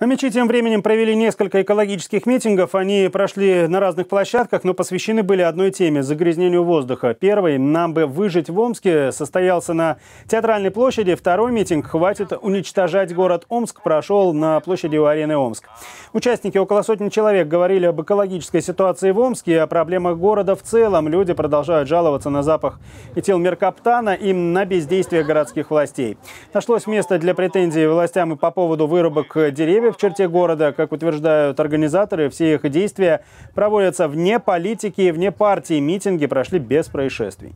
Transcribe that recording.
На мечи тем временем провели несколько экологических митингов. Они прошли на разных площадках, но посвящены были одной теме – загрязнению воздуха. Первый «Нам бы выжить в Омске» состоялся на Театральной площади. Второй митинг «Хватит уничтожать город Омск» прошел на площади у арены Омск. Участники около сотни человек говорили об экологической ситуации в Омске и о проблемах города в целом. Люди продолжают жаловаться на запах этилмеркаптана и на бездействие городских властей. Нашлось место для претензий властям и по поводу вырубок деревьев действия в черте города, как утверждают организаторы, все их действия проводятся вне политики и вне партии. Митинги прошли без происшествий.